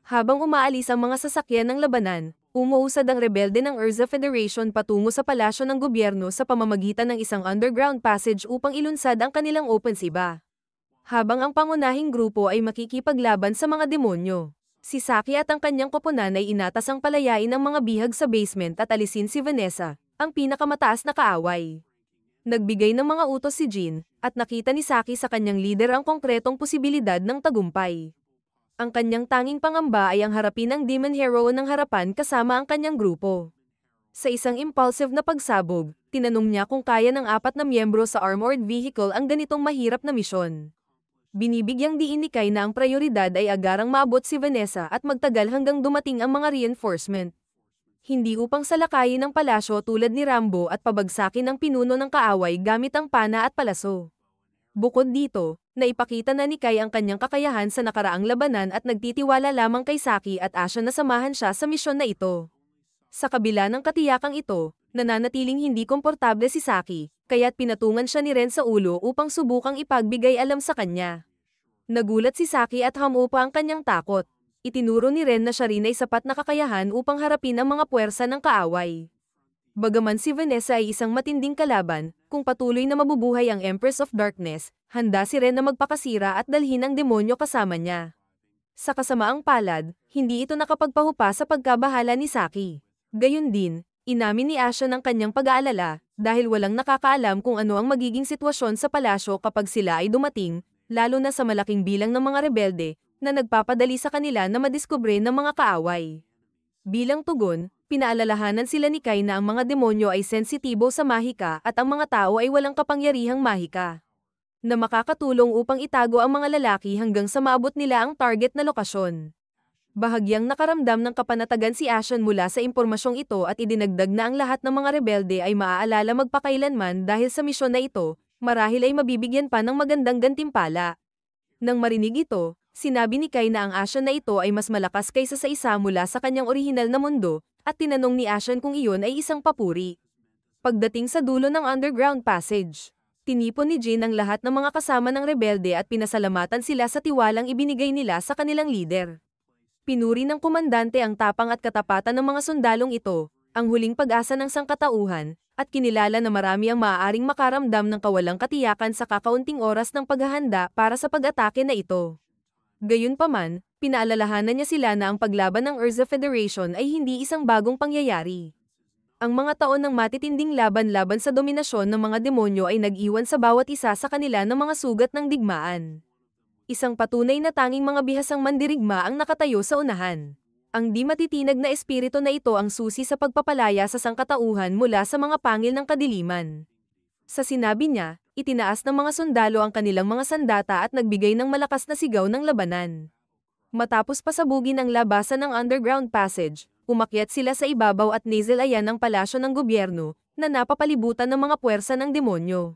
Speaker 1: Habang umaalis ang mga sasakyan ng labanan, Umuusad ang rebelde ng Urza Federation patungo sa palasyo ng gobyerno sa pamamagitan ng isang underground passage upang ilunsad ang kanilang opensiba. Habang ang pangunahing grupo ay makikipaglaban sa mga demonyo. Si Saki at ang kanyang koponan ay inatas ang palayain ng mga bihag sa basement at alisin si Vanessa, ang pinakamataas na kaaway. Nagbigay ng mga utos si Jean, at nakita ni Saki sa kanyang lider ang konkretong posibilidad ng tagumpay. Ang kanyang tanging pangamba ay ang harapin ang Demon Hero ng harapan kasama ang kanyang grupo. Sa isang impulsive na pagsabog, tinanong niya kung kaya ng apat na miyembro sa armored vehicle ang ganitong mahirap na misyon. Binibigyang diin ni na ang prioridad ay agarang maabot si Vanessa at magtagal hanggang dumating ang mga reinforcement. Hindi upang salakayin ang palasyo tulad ni Rambo at pabagsakin ang pinuno ng kaaway gamit ang pana at palaso. Bukod dito, naipakita na ni Kai ang kanyang kakayahan sa nakaraang labanan at nagtitiwala lamang kay Saki at Asha na samahan siya sa misyon na ito. Sa kabila ng katiyakang ito, nananatiling hindi komportable si Saki, kaya't pinatungan siya ni Ren sa ulo upang subukang ipagbigay alam sa kanya. Nagulat si Saki at hamupa ang kanyang takot. Itinuro ni Ren na siya rin ay sapat na kakayahan upang harapin ang mga puwersa ng kaaway. Bagaman si Vanessa ay isang matinding kalaban, kung patuloy na mabubuhay ang Empress of Darkness, handa si Ren na magpakasira at dalhin ang demonyo kasama niya. Sa kasamaang palad, hindi ito nakapagpahupa sa pagkabahala ni Saki. Gayun din, inamin ni Asha ng kanyang pag-aalala, dahil walang nakakaalam kung ano ang magiging sitwasyon sa palasyo kapag sila ay dumating, lalo na sa malaking bilang ng mga rebelde, na nagpapadali sa kanila na madiskubre ng mga kaaway. Bilang tugon, pinaalalahanan sila ni Kai na ang mga demonyo ay sensitibo sa mahika at ang mga tao ay walang kapangyarihang mahika. Na makakatulong upang itago ang mga lalaki hanggang sa maabot nila ang target na lokasyon. Bahagyang nakaramdam ng kapanatagan si Ashen mula sa impormasyong ito at idinagdag na ang lahat ng mga rebelde ay maaalala magpakailanman dahil sa misyon na ito, marahil ay mabibigyan pa ng magandang gantimpala. Nang marinig ito, sinabi ni Kai na ang Ashen na ito ay mas malakas kaysa sa isa mula sa kanyang orihinal na mundo, at tinanong ni Ashen kung iyon ay isang papuri. Pagdating sa dulo ng underground passage, tinipon ni Jin ang lahat ng mga kasama ng rebelde at pinasalamatan sila sa tiwalang ibinigay nila sa kanilang lider. Pinuri ng komandante ang tapang at katapatan ng mga sundalong ito, ang huling pag-asa ng sangkatauhan, at kinilala na marami ang maaaring makaramdam ng kawalang katiyakan sa kakaunting oras ng paghahanda para sa pag-atake na ito. Gayunpaman, pinaalalahanan niya sila na ang paglaban ng Urza Federation ay hindi isang bagong pangyayari. Ang mga taon ng matitinding laban laban sa dominasyon ng mga demonyo ay nag-iwan sa bawat isa sa kanila ng mga sugat ng digmaan. Isang patunay na tanging mga bihasang mandirigma ang nakatayo sa unahan. Ang di matitinag na espiritu na ito ang susi sa pagpapalaya sa sangkatauhan mula sa mga pangil ng kadiliman. Sa sinabi niya, itinaas ng mga sundalo ang kanilang mga sandata at nagbigay ng malakas na sigaw ng labanan. Matapos pasabugin ang labasan ng underground passage, umakyat sila sa ibabaw at nasal ayan ng palasyo ng gobyerno, na napapalibutan ng mga puwersa ng demonyo.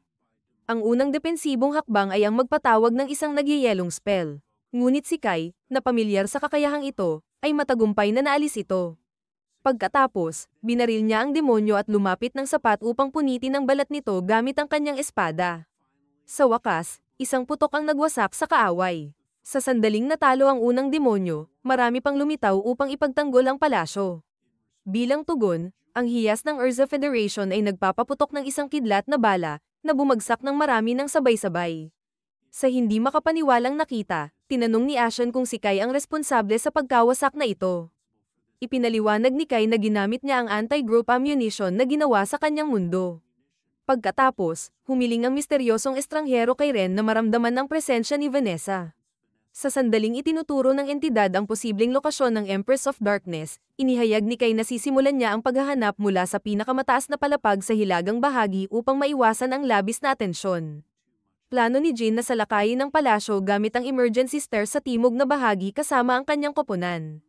Speaker 1: Ang unang depensibong hakbang ay ang magpatawag ng isang nagyayelong spell. Ngunit si Kai, na pamilyar sa kakayahang ito, ay matagumpay na naalis ito. Pagkatapos, binaril niya ang demonyo at lumapit ng sapat upang punitin ang balat nito gamit ang kanyang espada. Sa wakas, isang putok ang nagwasak sa kaaway. Sa sandaling natalo ang unang demonyo, marami pang lumitaw upang ipagtanggol ang palasyo. Bilang tugon, ang hiyas ng Urza Federation ay nagpapaputok ng isang kidlat na bala na bumagsak ng marami ng sabay-sabay. Sa hindi makapaniwalang nakita, tinanong ni Ashen kung si Kai ang responsable sa pagkawasak na ito ipinaliwanag ni Kai na ginamit niya ang anti-group ammunition na ginawa sa kanyang mundo. Pagkatapos, humiling ang misteryosong estranghero kay Ren na maramdaman ang presensya ni Vanessa. Sa sandaling itinuturo ng entidad ang posibleng lokasyon ng Empress of Darkness, inihayag ni Kai na sisimulan niya ang paghahanap mula sa pinakamataas na palapag sa hilagang bahagi upang maiwasan ang labis na atensyon. Plano ni Jin na salakayin ang palasyo gamit ang emergency stairs sa timog na bahagi kasama ang kanyang koponan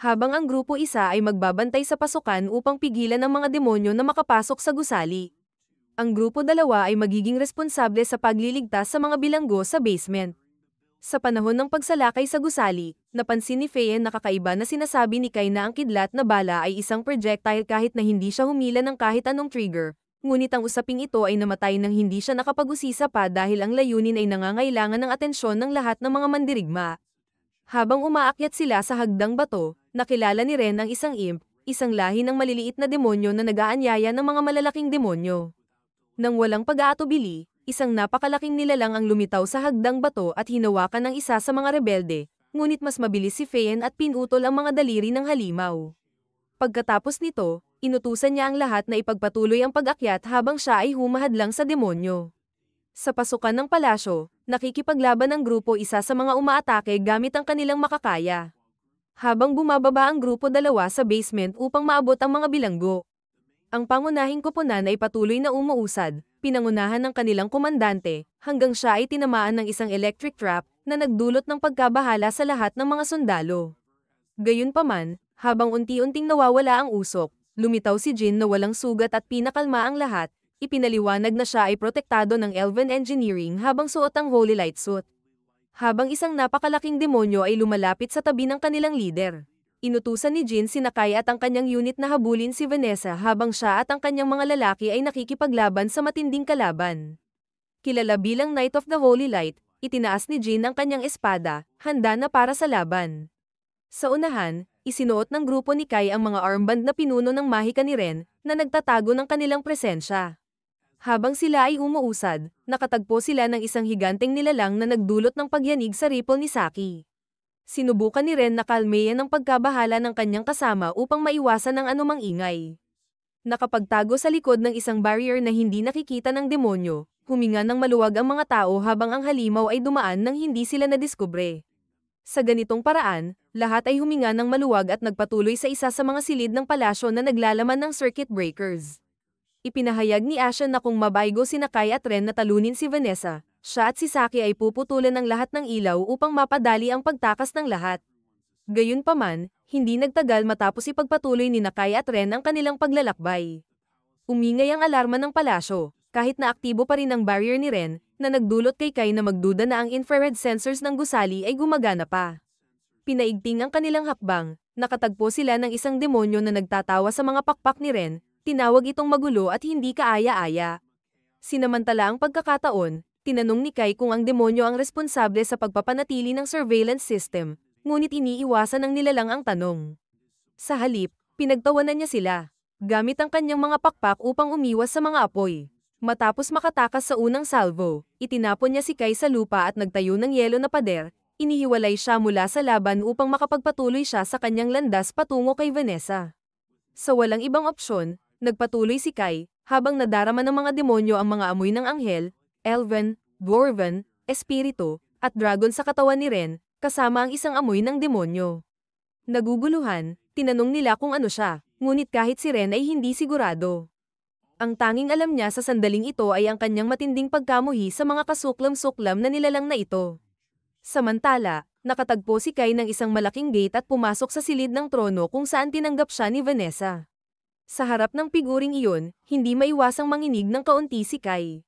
Speaker 1: habang ang grupo isa ay magbabantay sa pasukan upang pigilan ang mga demonyo na makapasok sa gusali. Ang grupo dalawa ay magiging responsable sa pagliligtas sa mga bilanggo sa basement. Sa panahon ng pagsalakay sa gusali, napansin ni Feyen na kakaiba na sinasabi ni Kai na ang kidlat na bala ay isang projectile kahit na hindi siya humila ng kahit anong trigger, ngunit ang usaping ito ay namatay nang hindi siya nakapag-usisa pa dahil ang layunin ay nangangailangan ng atensyon ng lahat ng mga mandirigma. Habang umaakyat sila sa hagdang bato, nakilala ni Ren ang isang imp, isang lahi ng maliliit na demonyo na nagaanyaya ng mga malalaking demonyo. Nang walang pag-aatubili, isang napakalaking nilalang ang lumitaw sa hagdang bato at hinawakan ng isa sa mga rebelde, ngunit mas mabilis si Feyen at pinutol ang mga daliri ng halimaw. Pagkatapos nito, inutusan niya ang lahat na ipagpatuloy ang pag-akyat habang siya ay humahadlang sa demonyo. Sa pasukan ng palasyo, nakikipaglaban ang grupo isa sa mga umaatake gamit ang kanilang makakaya. Habang bumababa ang grupo dalawa sa basement upang maabot ang mga bilanggo. Ang pangunahing koponan ay patuloy na umuusad, pinangunahan ng kanilang komandante, hanggang siya ay tinamaan ng isang electric trap na nagdulot ng pagkabahala sa lahat ng mga sundalo. Gayunpaman, habang unti-unting nawawala ang usok, lumitaw si Jin na walang sugat at pinakalma ang lahat, ipinaliwanag na siya ay protektado ng Elven Engineering habang suot ang Holy Light Suit. Habang isang napakalaking demonyo ay lumalapit sa tabi ng kanilang leader. Inutusan ni Jin si Nakai at ang kanyang unit na habulin si Vanessa habang siya at ang kanyang mga lalaki ay nakikipaglaban sa matinding kalaban. Kilala bilang Knight of the Holy Light, itinaas ni Jin ang kanyang espada, handa na para sa laban. Sa unahan, isinuot ng grupo ni Kai ang mga armband na pinuno ng mahika ni Ren, na nagtatago ng kanilang presensya. Habang sila ay umuusad, nakatagpo sila ng isang higanteng nilalang na nagdulot ng pagyanig sa ripple ni Saki. Sinubukan ni Ren na kalmeyan ang pagkabahala ng kanyang kasama upang maiwasan ang anumang ingay. Nakapagtago sa likod ng isang barrier na hindi nakikita ng demonyo, huminga ng maluwag ang mga tao habang ang halimaw ay dumaan nang hindi sila nadiskubre. Sa ganitong paraan, lahat ay huminga ng maluwag at nagpatuloy sa isa sa mga silid ng palasyo na naglalaman ng circuit breakers. Ipinahayag ni Ashen na kung mabaygo si Nakai at Ren na talunin si Vanessa, siya at si Saki ay puputulan ng lahat ng ilaw upang mapadali ang pagtakas ng lahat. Gayunpaman, hindi nagtagal matapos ipagpatuloy ni Nakai at Ren ang kanilang paglalakbay. Umingay ang alarma ng palasyo, kahit na aktibo pa rin ang barrier ni Ren, na nagdulot kay Kai na magduda na ang infrared sensors ng gusali ay gumagana pa. Pinaigting ang kanilang hakbang, nakatagpo sila ng isang demonyo na nagtatawa sa mga pakpak ni Ren, tinawag itong magulo at hindi kaaya-aya. Sinamantala ang pagkakataon, tinanong ni Kai kung ang demonyo ang responsable sa pagpapanatili ng surveillance system, ngunit iniiwasan ng nilalang ang tanong. Sa halip, pinagtawanan niya sila, gamit ang kanyang mga pakpak upang umiwas sa mga apoy. Matapos makatakas sa unang salvo, itinapon niya si Kai sa lupa at nagtayo ng yelo na pader, inihiwalay siya mula sa laban upang makapagpatuloy siya sa kanyang landas patungo kay Vanessa. Sa walang ibang opsyon, nagpatuloy si Kai, habang nadarama ng mga demonyo ang mga amoy ng anghel, elven, dwarven, espiritu, at dragon sa katawan ni Ren, kasama ang isang amoy ng demonyo. Naguguluhan, tinanong nila kung ano siya, ngunit kahit si Ren ay hindi sigurado. Ang tanging alam niya sa sandaling ito ay ang kanyang matinding pagkamuhi sa mga kasuklam-suklam na nilalang na ito. Samantala, nakatagpo si Kai ng isang malaking gate at pumasok sa silid ng trono kung saan tinanggap siya ni Vanessa. Sa harap ng piguring iyon, hindi maiwasang manginig ng kaunti si Kai.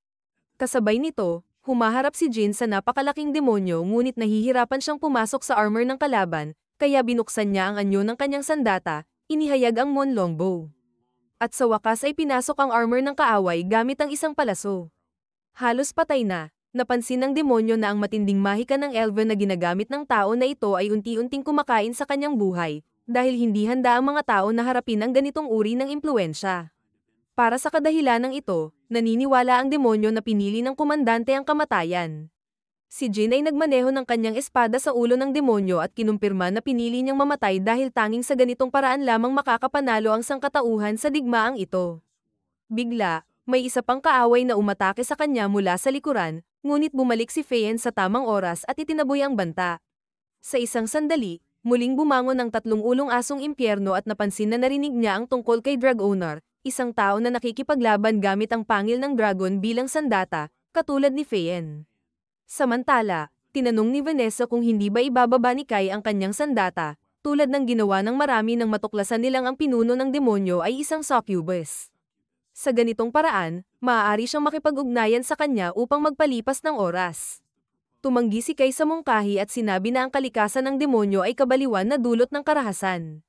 Speaker 1: Kasabay nito, humaharap si Jin sa napakalaking demonyo ngunit nahihirapan siyang pumasok sa armor ng kalaban, kaya binuksan niya ang anyo ng kanyang sandata, inihayag ang Mon Longbow. At sa wakas ay pinasok ang armor ng kaaway gamit ang isang palaso. Halos patay na, napansin ng demonyo na ang matinding mahika ng elven na ginagamit ng tao na ito ay unti-unting kumakain sa kanyang buhay, dahil hindi handa ang mga tao na harapin ang ganitong uri ng impluensya. Para sa ng ito, naniniwala ang demonyo na pinili ng komandante ang kamatayan. Si Jin ay nagmaneho ng kanyang espada sa ulo ng demonyo at kinumpirma na pinili niyang mamatay dahil tanging sa ganitong paraan lamang makakapanalo ang sangkatauhan sa digmaang ito. Bigla, may isa pang kaaway na umatake sa kanya mula sa likuran, ngunit bumalik si Feyen sa tamang oras at itinaboy ang banta. Sa isang sandali, Muling bumangon ang tatlong ulong asong impyerno at napansin na narinig niya ang tungkol kay drug owner, isang tao na nakikipaglaban gamit ang pangil ng dragon bilang sandata, katulad ni Feyen. Samantala, tinanong ni Vanessa kung hindi ba ibababa ni Kai ang kanyang sandata, tulad ng ginawa ng marami nang matuklasan nilang ang pinuno ng demonyo ay isang succubus. Sa ganitong paraan, maaari siyang makipag-ugnayan sa kanya upang magpalipas ng oras tumanggi si Kay sa mungkahi at sinabi na ang kalikasan ng demonyo ay kabaliwan na dulot ng karahasan.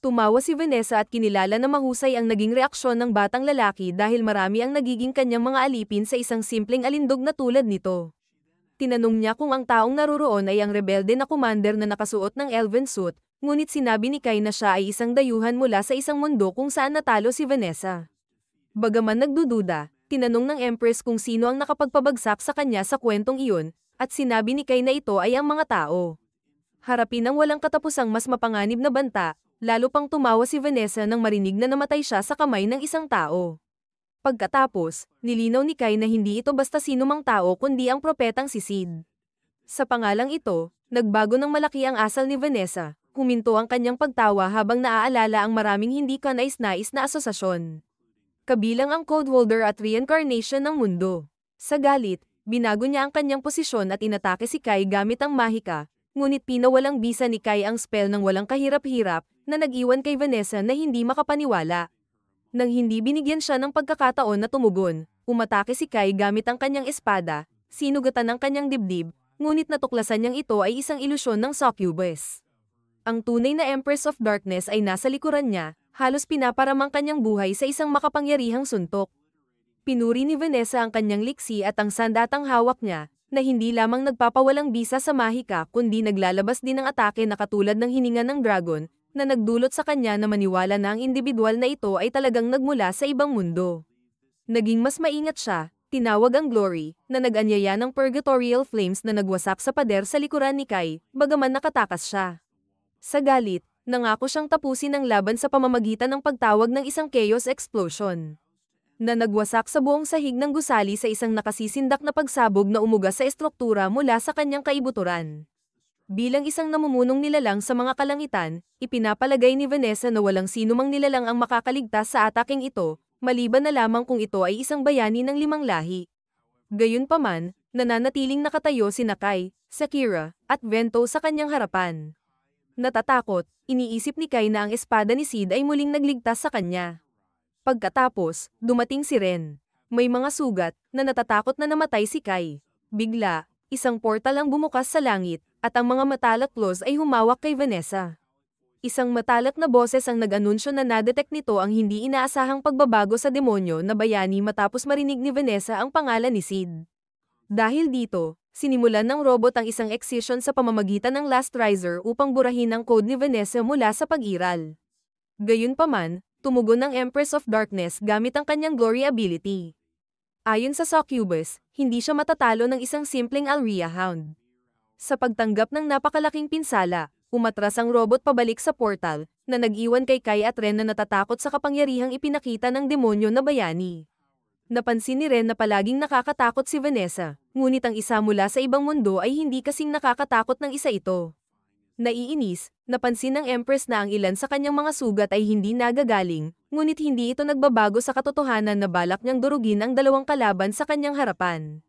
Speaker 1: Tumawa si Vanessa at kinilala na mahusay ang naging reaksyon ng batang lalaki dahil marami ang nagiging kanyang mga alipin sa isang simpleng alindog na tulad nito. Tinanong niya kung ang taong naruroon ay ang rebelde na commander na nakasuot ng elven suit, ngunit sinabi ni Kai na siya ay isang dayuhan mula sa isang mundo kung saan natalo si Vanessa. Bagaman nagdududa, tinanong ng Empress kung sino ang nakapagpabagsak sa kanya sa kwentong iyon, at sinabi ni Kay na ito ay ang mga tao. Harapin ang walang katapusang mas mapanganib na banta, lalo pang tumawa si Vanessa nang marinig na namatay siya sa kamay ng isang tao. Pagkatapos, nilinaw ni Kai na hindi ito basta sino mang tao kundi ang propetang si Sid. Sa pangalang ito, nagbago ng malaki ang asal ni Vanessa, huminto ang kanyang pagtawa habang naaalala ang maraming hindi kanais-nais na asosasyon. Kabilang ang Codeholder at reincarnation ng mundo. Sa galit, Binago niya ang kanyang posisyon at inatake si Kai gamit ang mahika, ngunit pinawalang bisa ni Kai ang spell ng walang kahirap-hirap na nag-iwan kay Vanessa na hindi makapaniwala. Nang hindi binigyan siya ng pagkakataon na tumugon, umatake si Kai gamit ang kanyang espada, sinugatan ang kanyang dibdib, ngunit natuklasan niyang ito ay isang ilusyon ng succubus. Ang tunay na Empress of Darkness ay nasa likuran niya, halos pinaparamang kanyang buhay sa isang makapangyarihang suntok. Pinuri ni Vanessa ang kanyang liksi at ang sandatang hawak niya, na hindi lamang nagpapawalang bisa sa mahika kundi naglalabas din ng atake na katulad ng hininga ng dragon, na nagdulot sa kanya na maniwala na ang individual na ito ay talagang nagmula sa ibang mundo. Naging mas maingat siya, tinawag ang Glory, na nag-anyaya ng purgatorial flames na nagwasak sa pader sa likuran ni Kai, bagaman nakatakas siya. Sa galit, nangako siyang tapusin ang laban sa pamamagitan ng pagtawag ng isang chaos explosion na nagwasak sa buong sahig ng gusali sa isang nakasisindak na pagsabog na umuga sa estruktura mula sa kanyang kaibuturan. Bilang isang namumunong nilalang sa mga kalangitan, ipinapalagay ni Vanessa na walang sinumang nilalang ang makakaligtas sa ataking ito, maliban na lamang kung ito ay isang bayani ng limang lahi. Gayunpaman, nananatiling nakatayo si Nakai, Sakira, at Vento sa kanyang harapan. Natatakot, iniisip ni Kai na ang espada ni Sid ay muling nagligtas sa kanya. Pagkatapos, dumating si Ren. May mga sugat, na natatakot na namatay si Kai. Bigla, isang portal ang bumukas sa langit, at ang mga matalak claws ay humawak kay Vanessa. Isang matalak na boses ang nag-anunsyo na nadetect nito ang hindi inaasahang pagbabago sa demonyo na bayani matapos marinig ni Vanessa ang pangalan ni Sid. Dahil dito, sinimulan ng robot ang isang excision sa pamamagitan ng Last Riser upang burahin ang code ni Vanessa mula sa pag-iral. Gayunpaman, tumugon ng Empress of Darkness gamit ang kanyang Glory ability. Ayon sa Succubus, hindi siya matatalo ng isang simpleng Alria Hound. Sa pagtanggap ng napakalaking pinsala, umatras ang robot pabalik sa portal, na nag-iwan kay Kai at Ren na natatakot sa kapangyarihang ipinakita ng demonyo na bayani. Napansin ni Ren na palaging nakakatakot si Vanessa, ngunit ang isa mula sa ibang mundo ay hindi kasing nakakatakot ng isa ito. Naiinis, napansin ng Empress na ang ilan sa kanyang mga sugat ay hindi nagagaling, ngunit hindi ito nagbabago sa katotohanan na balak niyang durugin ang dalawang kalaban sa kanyang harapan.